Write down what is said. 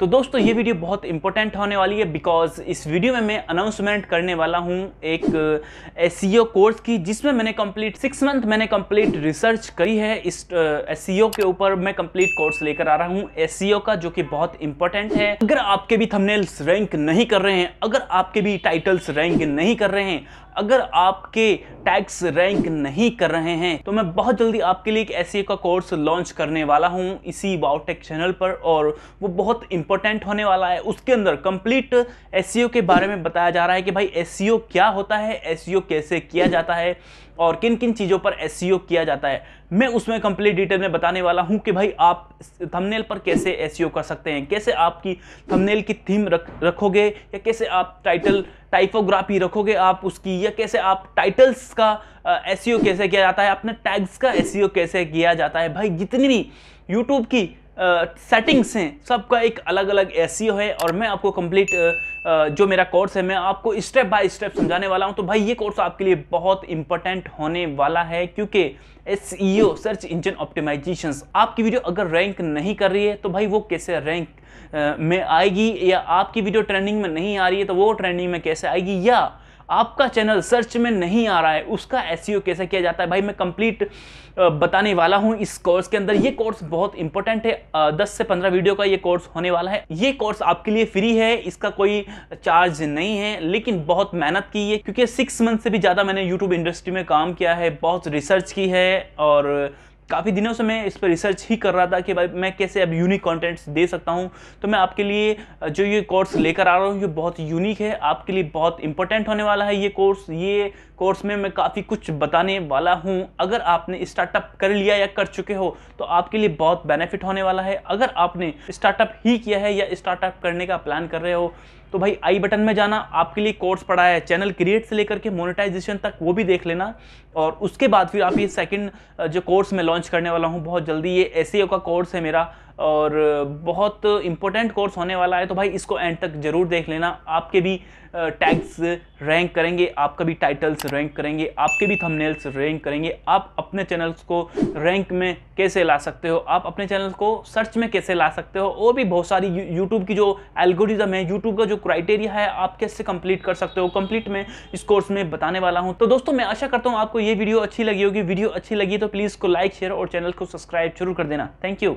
तो दोस्तों ये वीडियो बहुत इंपॉर्टेंट होने वाली है बिकॉज इस वीडियो में मैं अनाउंसमेंट करने वाला हूँ एक एस कोर्स e की जिसमें मैंने कंप्लीट सिक्स मंथ मैंने कंप्लीट रिसर्च करी है इस एस e के ऊपर मैं कंप्लीट कोर्स लेकर आ रहा हूँ एस e का जो कि बहुत इंपॉर्टेंट है अगर आपके भी थमनेल्स रैंक नहीं कर रहे हैं अगर आपके भी टाइटल्स रैंक नहीं कर रहे हैं अगर आपके टैक्स रैंक नहीं कर रहे हैं तो मैं बहुत जल्दी आपके लिए एक ऐसे का कोर्स लॉन्च करने वाला हूं इसी वाउटेक चैनल पर और वो बहुत इंपॉर्टेंट होने वाला है उसके अंदर कंप्लीट एस के बारे में बताया जा रहा है कि भाई एस क्या होता है एस कैसे किया जाता है और किन किन चीज़ों पर एस किया जाता है मैं उसमें कंप्लीट डिटेल में बताने वाला हूं कि भाई आप थंबनेल पर कैसे एस e कर सकते हैं कैसे आपकी थंबनेल की थीम रख रखोगे या कैसे आप टाइटल टाइपोग्राफी रखोगे आप उसकी या कैसे आप टाइटल्स का एस uh, e कैसे किया जाता है अपने टैग्स का एस e कैसे किया जाता है भाई जितनी भी यूट्यूब की सेटिंग्स uh, हैं सबका एक अलग अलग एस है और मैं आपको कंप्लीट uh, uh, जो मेरा कोर्स है मैं आपको स्टेप बाय स्टेप समझाने वाला हूं तो भाई ये कोर्स आपके लिए बहुत इंपॉर्टेंट होने वाला है क्योंकि एस सर्च इंजन ऑप्टिमाइजेशन आपकी वीडियो अगर रैंक नहीं कर रही है तो भाई वो कैसे रैंक में आएगी या आपकी वीडियो ट्रेंडिंग में नहीं आ रही है तो वो ट्रेंडिंग में कैसे आएगी या आपका चैनल सर्च में नहीं आ रहा है उसका एस e कैसे किया जाता है भाई मैं कंप्लीट बताने वाला हूँ इस कोर्स के अंदर ये कोर्स बहुत इंपॉर्टेंट है दस से पंद्रह वीडियो का ये कोर्स होने वाला है ये कोर्स आपके लिए फ्री है इसका कोई चार्ज नहीं है लेकिन बहुत मेहनत की है क्योंकि सिक्स मंथ से भी ज़्यादा मैंने यूट्यूब इंडस्ट्री में काम किया है बहुत रिसर्च की है और काफ़ी दिनों से मैं इस पर रिसर्च ही कर रहा था कि भाई मैं कैसे अब यूनिक कंटेंट्स दे सकता हूँ तो मैं आपके लिए जो ये कोर्स लेकर आ रहा हूँ ये बहुत यूनिक है आपके लिए बहुत इंपॉर्टेंट होने वाला है ये कोर्स ये कोर्स में मैं काफ़ी कुछ बताने वाला हूँ अगर आपने स्टार्टअप कर लिया या कर चुके हो तो आपके लिए बहुत बेनिफिट होने वाला है अगर आपने स्टार्टअप ही किया है या स्टार्टअप करने का प्लान कर रहे हो तो भाई आई बटन में जाना आपके लिए कोर्स पढ़ा है चैनल क्रिएट से लेकर के मोनेटाइजेशन तक वो भी देख लेना और उसके बाद फिर आप ये सेकंड जो कोर्स में लॉन्च करने वाला हूँ बहुत जल्दी ये एस e का कोर्स है मेरा और बहुत इंपॉर्टेंट कोर्स होने वाला है तो भाई इसको एंड तक जरूर देख लेना आपके भी टैग्स रैंक करेंगे आपका भी टाइटल्स रैंक करेंगे आपके भी थंबनेल्स रैंक करेंगे आप अपने चैनल्स को रैंक में कैसे ला सकते हो आप अपने चैनल को सर्च में कैसे ला सकते हो और भी बहुत सारी यूट्यूब की जो एल्गोरिज्म है यूट्यूब का जो क्राइटेरिया है आप कैसे कंप्लीट कर सकते हो कंप्लीट में इस कोर्स में बताने वाला हूँ तो दोस्तों मैं आशा करता हूँ आपको ये वीडियो अच्छी लगी होगी वीडियो अच्छी लगी तो प्लीज़ को लाइक शेयर और चैनल को सब्सक्राइब जरूर कर देना थैंक यू